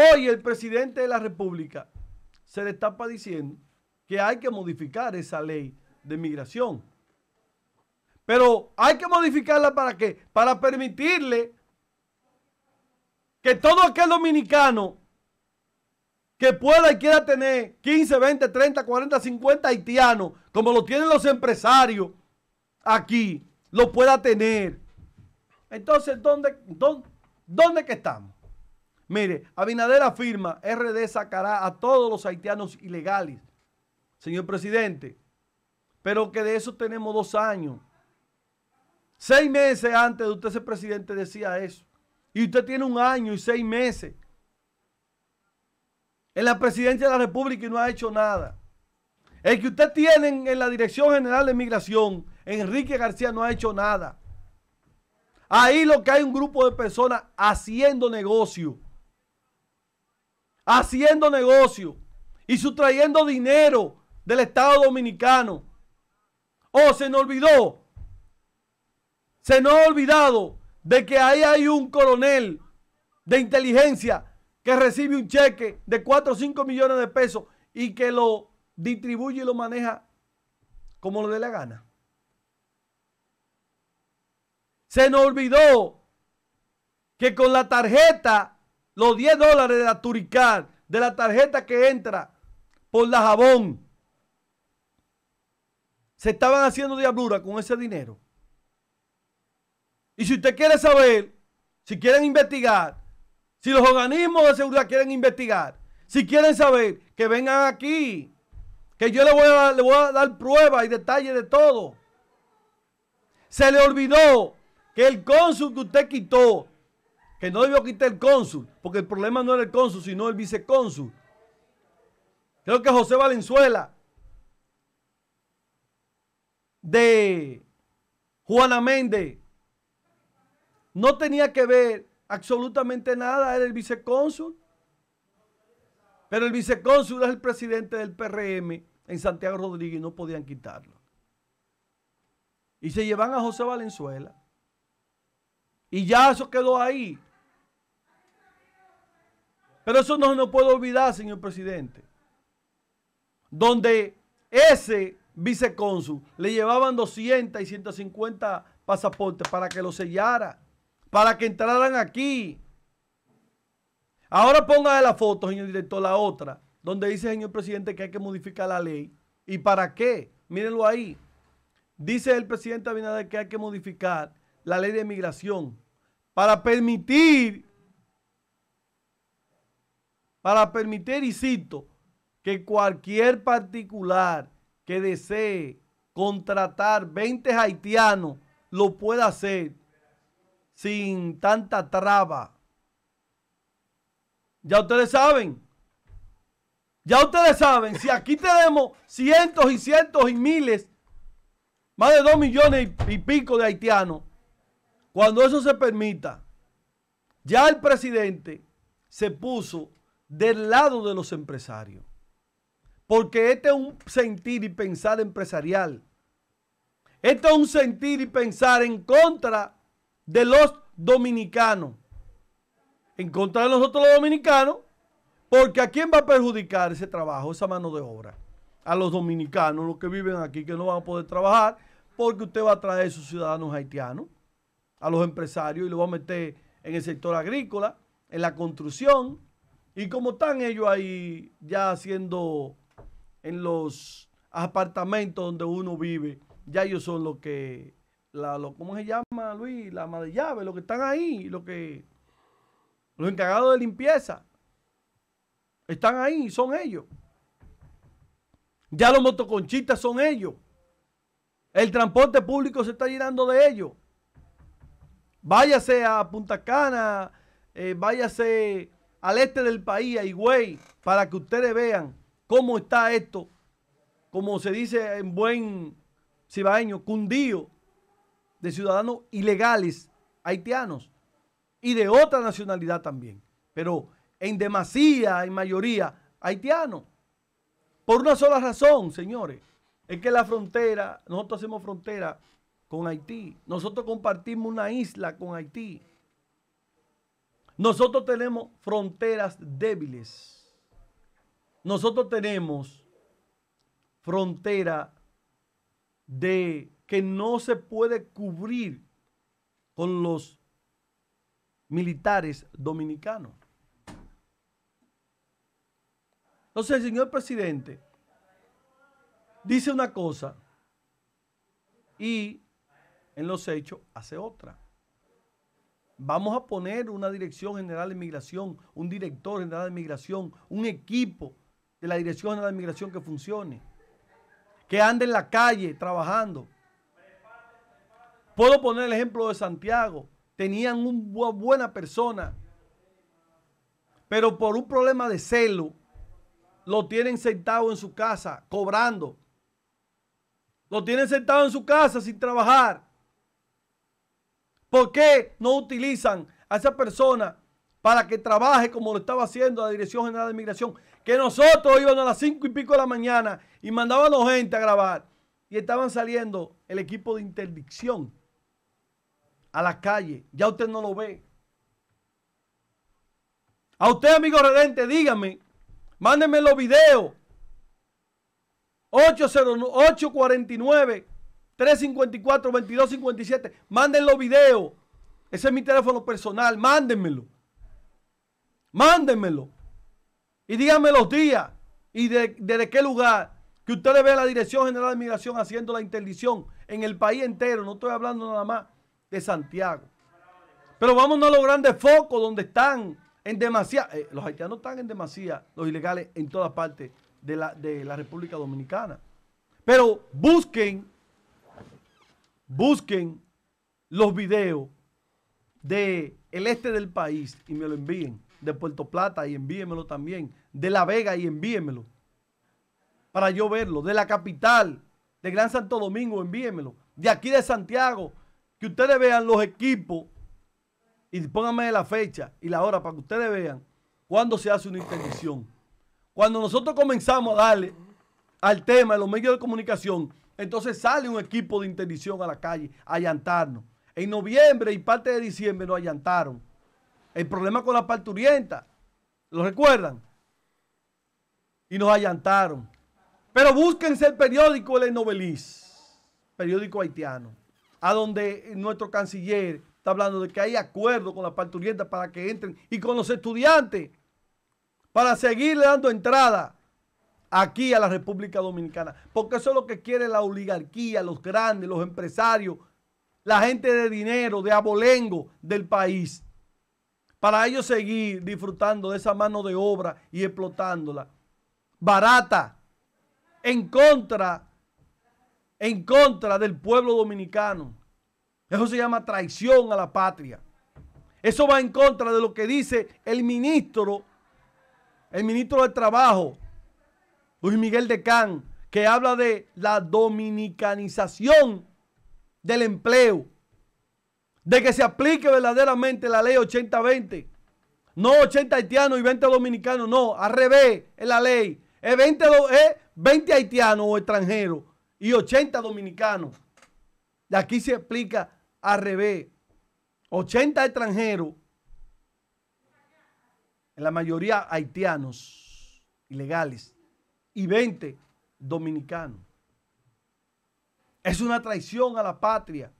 Hoy el presidente de la República se le está diciendo que hay que modificar esa ley de migración. Pero hay que modificarla para qué? Para permitirle que todo aquel dominicano que pueda y quiera tener 15, 20, 30, 40, 50 haitianos, como lo tienen los empresarios aquí, lo pueda tener. Entonces, ¿dónde, dónde, que estamos? Mire, Abinader afirma, RD sacará a todos los haitianos ilegales, señor presidente, pero que de eso tenemos dos años. Seis meses antes de usted ser presidente decía eso. Y usted tiene un año y seis meses en la presidencia de la República y no ha hecho nada. El que usted tiene en la Dirección General de Migración, Enrique García, no ha hecho nada. Ahí lo que hay un grupo de personas haciendo negocio haciendo negocio y sustrayendo dinero del Estado Dominicano. ¿O oh, se nos olvidó? Se nos ha olvidado de que ahí hay un coronel de inteligencia que recibe un cheque de 4 o 5 millones de pesos y que lo distribuye y lo maneja como lo dé la gana. Se nos olvidó que con la tarjeta los 10 dólares de la Turicar, de la tarjeta que entra por la jabón. Se estaban haciendo diablura con ese dinero. Y si usted quiere saber, si quieren investigar, si los organismos de seguridad quieren investigar, si quieren saber, que vengan aquí, que yo le voy a, dar pruebas y detalles de todo. Se le olvidó que el cónsul que usted quitó que no debió quitar el cónsul, porque el problema no era el cónsul, sino el vicecónsul. Creo que José Valenzuela de Juana Méndez no tenía que ver absolutamente nada, era el vicecónsul. Pero el vicecónsul es el presidente del PRM en Santiago Rodríguez y no podían quitarlo. Y se llevan a José Valenzuela. Y ya eso quedó ahí. Pero eso no nos puede olvidar, señor presidente. Donde ese vicecónsul le llevaban 200 y 150 pasaportes para que lo sellara, para que entraran aquí. Ahora ponga la foto, señor director, la otra, donde dice, señor presidente, que hay que modificar la ley. ¿Y para qué? Mírenlo ahí. Dice el presidente Abinader que hay que modificar la ley de migración para permitir para permitir, y cito, que cualquier particular que desee contratar 20 haitianos lo pueda hacer sin tanta traba. Ya ustedes saben. Ya ustedes saben, si aquí tenemos cientos y cientos y miles, más de dos millones y pico de haitianos, cuando eso se permita, ya el presidente se puso del lado de los empresarios. Porque este es un sentir y pensar empresarial. Este es un sentir y pensar en contra de los dominicanos. En contra de nosotros los dominicanos, porque ¿a quién va a perjudicar ese trabajo, esa mano de obra? A los dominicanos, los que viven aquí, que no van a poder trabajar, porque usted va a traer a sus ciudadanos haitianos, a los empresarios, y lo va a meter en el sector agrícola, en la construcción, y como están ellos ahí ya haciendo en los apartamentos donde uno vive, ya ellos son los que, la, ¿cómo se llama Luis? La madre llave, los que están ahí, los que, los encargados de limpieza, están ahí, son ellos. Ya los motoconchistas son ellos. El transporte público se está llenando de ellos. Váyase a Punta Cana, eh, váyase al este del país, a Higüey, para que ustedes vean cómo está esto, como se dice en buen cibaeño, cundío de ciudadanos ilegales haitianos y de otra nacionalidad también, pero en demasía, en mayoría, haitianos. Por una sola razón, señores, es que la frontera, nosotros hacemos frontera con Haití, nosotros compartimos una isla con Haití. Nosotros tenemos fronteras débiles. Nosotros tenemos frontera de que no se puede cubrir con los militares dominicanos. Entonces el señor presidente dice una cosa y en los hechos hace otra. Vamos a poner una dirección general de Inmigración, un director general de migración, un equipo de la dirección general de Inmigración que funcione, que ande en la calle trabajando. Puedo poner el ejemplo de Santiago. Tenían una buena persona, pero por un problema de celo, lo tienen sentado en su casa, cobrando. Lo tienen sentado en su casa sin trabajar. ¿Por qué no utilizan a esa persona para que trabaje como lo estaba haciendo la Dirección General de Migración? Que nosotros íbamos a las cinco y pico de la mañana y mandábamos gente a grabar y estaban saliendo el equipo de interdicción a la calle. Ya usted no lo ve. A usted, amigo redente, dígame, mándenme los videos. 849 354-2257. Mándenlo video. Ese es mi teléfono personal. Mándenmelo. Mándenmelo. Y díganme los días y desde de, qué lugar. Que ustedes vean la Dirección General de Migración haciendo la interdicción en el país entero. No estoy hablando nada más de Santiago. Pero vámonos a los grandes focos donde están en demasiada, eh, los haitianos están en demasía, los ilegales en toda parte de la, de la República Dominicana. Pero busquen busquen los videos del el este del país y me lo envíen. De Puerto Plata y envíenmelo también. De La Vega y envíenmelo. Para yo verlo. De la capital, de Gran Santo Domingo, envíenmelo. De aquí de Santiago, que ustedes vean los equipos y pónganme la fecha y la hora para que ustedes vean cuándo se hace una intervención. Cuando nosotros comenzamos a darle al tema de los medios de comunicación, entonces sale un equipo de interdicción a la calle a allantarnos. En noviembre y parte de diciembre nos allantaron. El problema con la parturienta, ¿lo recuerdan? Y nos allantaron. Pero búsquense el periódico El Novelis, periódico haitiano, a donde nuestro canciller está hablando de que hay acuerdo con la parturienta para que entren y con los estudiantes para seguirle dando entrada aquí a la República Dominicana. Porque eso es lo que quiere la oligarquía, los grandes, los empresarios, la gente de dinero, de abolengo del país. Para ellos seguir disfrutando de esa mano de obra y explotándola. Barata, en contra, en contra del pueblo dominicano. Eso se llama traición a la patria. Eso va en contra de lo que dice el ministro, el ministro de Trabajo, Luis Miguel de Can, que habla de la dominicanización del empleo, de que se aplique verdaderamente la ley 80-20. No 80 haitianos y 20 dominicanos, no, al revés es la ley. Es 20, haitianos o extranjeros y 80 dominicanos. De aquí se explica al revés. 80 extranjeros, en la mayoría haitianos, ilegales, y 20 dominicanos. Es una traición a la patria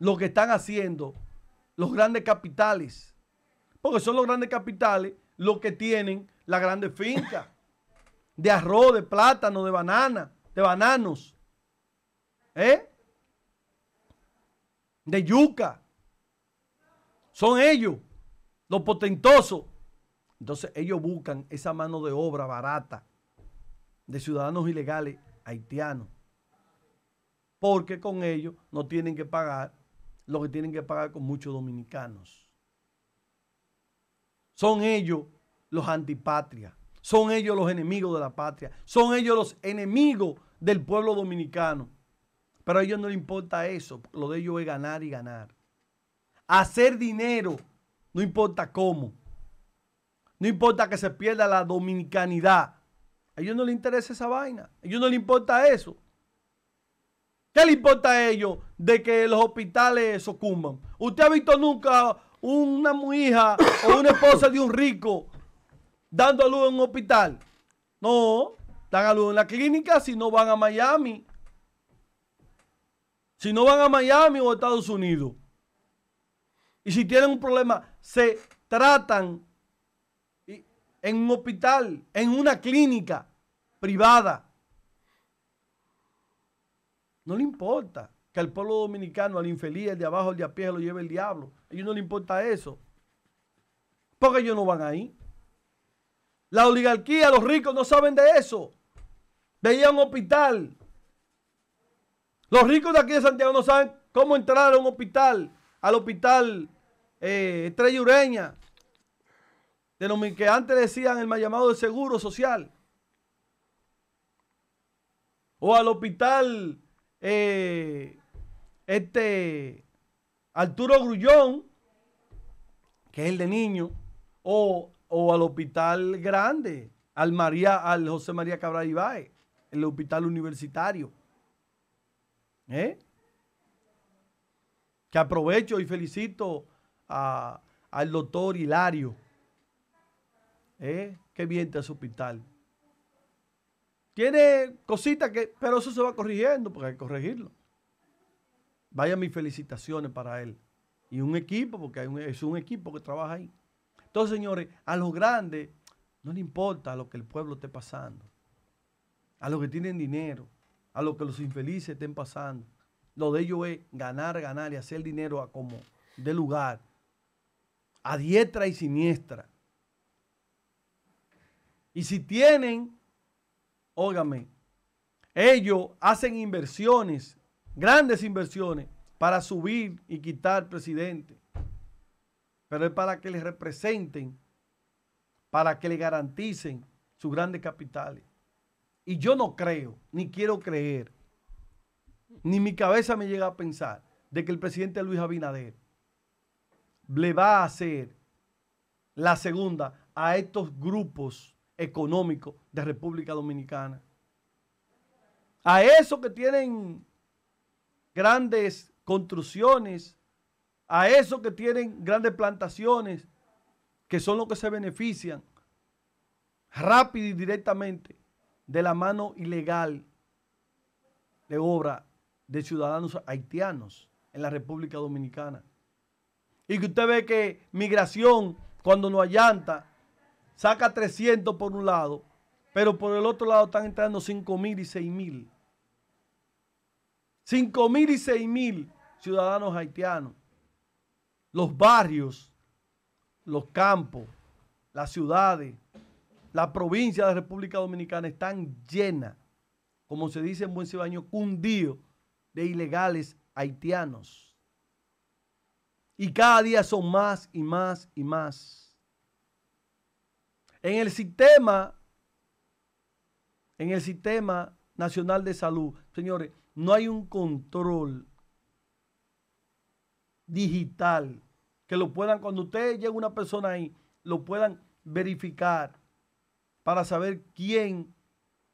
lo que están haciendo los grandes capitales. Porque son los grandes capitales los que tienen la grande finca de arroz, de plátano, de banana, de bananos, ¿Eh? de yuca. Son ellos los potentosos entonces ellos buscan esa mano de obra barata de ciudadanos ilegales haitianos. Porque con ellos no tienen que pagar lo que tienen que pagar con muchos dominicanos. Son ellos los antipatrias. Son ellos los enemigos de la patria. Son ellos los enemigos del pueblo dominicano. Pero a ellos no les importa eso. Lo de ellos es ganar y ganar. Hacer dinero, no importa cómo. No importa que se pierda la dominicanidad. A ellos no les interesa esa vaina. A ellos no les importa eso. ¿Qué les importa a ellos de que los hospitales sucumban? ¿Usted ha visto nunca una hija o una esposa de un rico dando a luz en un hospital? No, dan a luz en la clínica si no van a Miami. Si no van a Miami o a Estados Unidos. Y si tienen un problema, se tratan en un hospital, en una clínica privada. No le importa que al pueblo dominicano, al infeliz, el de abajo, el de a pie, lo lleve el diablo. A ellos no le importa eso. Porque ellos no van ahí. La oligarquía, los ricos no saben de eso. Veía un hospital. Los ricos de aquí de Santiago no saben cómo entrar a un hospital, al hospital eh, Estrella Ureña, de lo que antes decían el mal llamado de seguro social. O al hospital eh, este, Arturo Grullón, que es el de niño, o, al hospital grande, al, María, al José María Cabral Ibáez, el hospital universitario. ¿Eh? Que aprovecho y felicito al doctor Hilario ¿Eh? que bien a su hospital. Tiene cositas que, pero eso se va corrigiendo porque hay que corregirlo. Vaya mis felicitaciones para él. Y un equipo, porque es un equipo que trabaja ahí. Entonces, señores, a los grandes no le importa lo que el pueblo esté pasando. A los que tienen dinero, a los que los infelices estén pasando. Lo de ellos es ganar, ganar y hacer dinero a como de lugar. A diestra y siniestra. Y si tienen, óigame, ellos hacen inversiones, grandes inversiones, para subir y quitar presidente. Pero es para que les representen, para que le garanticen sus grandes capitales. Y yo no creo, ni quiero creer, ni mi cabeza me llega a pensar de que el presidente Luis Abinader le va a hacer la segunda a estos grupos económico de República Dominicana. A esos que tienen grandes construcciones, a esos que tienen grandes plantaciones, que son los que se benefician rápido y directamente de la mano ilegal de obra de ciudadanos haitianos en la República Dominicana. Y que usted ve que migración, cuando no allanta, saca 300 por un lado, pero por el otro lado están entrando 5.000 mil y 6.000 mil. mil y 6.000 ciudadanos haitianos. Los barrios, los campos, las ciudades, la provincia de la República Dominicana están llenas, como se dice en buen cibaño, día de ilegales haitianos. Y cada día son más y más y más. En el sistema, en el sistema nacional de salud, señores, no hay un control digital que lo puedan, cuando usted llega una persona ahí, lo puedan verificar para saber quién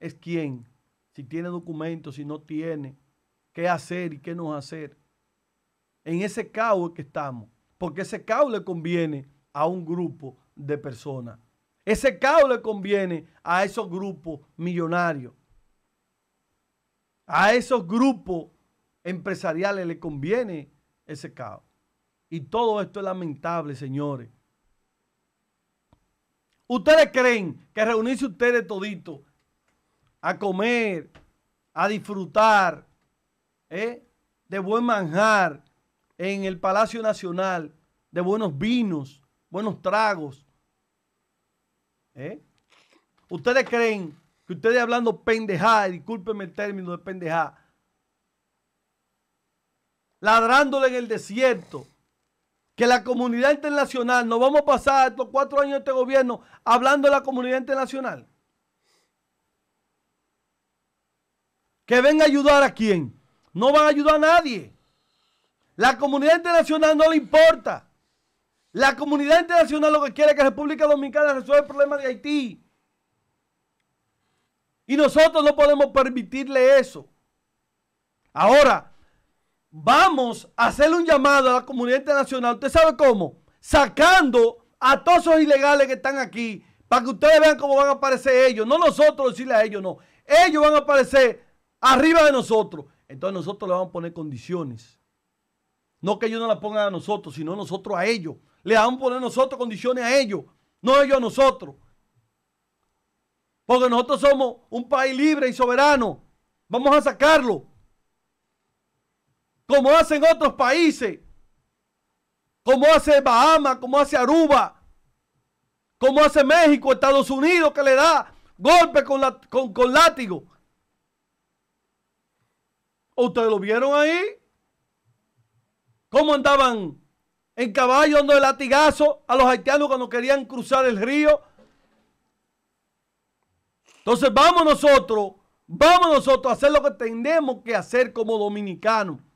es quién, si tiene documentos, si no tiene, qué hacer y qué no hacer. En ese caos que estamos, porque ese caos le conviene a un grupo de personas. Ese caos le conviene a esos grupos millonarios. A esos grupos empresariales le conviene ese caos. Y todo esto es lamentable, señores. ¿Ustedes creen que reunirse ustedes toditos a comer, a disfrutar eh, de buen manjar en el Palacio Nacional, de buenos vinos, buenos tragos, ¿Eh? ¿Ustedes creen que ustedes hablando pendejada, discúlpenme el término de pendejada, ladrándole en el desierto, que la comunidad internacional, nos vamos a pasar estos cuatro años de este gobierno hablando de la comunidad internacional? ¿Que ven a ayudar a quién? No van a ayudar a nadie. La comunidad internacional no le importa. La comunidad internacional lo que quiere es que República Dominicana resuelva el problema de Haití. Y nosotros no podemos permitirle eso. Ahora, vamos a hacerle un llamado a la comunidad internacional. ¿Usted sabe cómo? Sacando a todos esos ilegales que están aquí para que ustedes vean cómo van a aparecer ellos. No nosotros decirle a ellos, no. Ellos van a aparecer arriba de nosotros. Entonces nosotros le vamos a poner condiciones. No que ellos no la pongan a nosotros, sino nosotros a ellos. Le vamos a poner nosotros condiciones a ellos, no ellos a nosotros. Porque nosotros somos un país libre y soberano. Vamos a sacarlo. Como hacen otros países. Como hace Bahamas, como hace Aruba. Como hace México, Estados Unidos, que le da golpe con, con, con látigo. ¿Ustedes lo vieron ahí? ¿Cómo andaban en caballo dando el latigazo a los haitianos cuando querían cruzar el río? Entonces vamos nosotros, vamos nosotros a hacer lo que tenemos que hacer como dominicanos.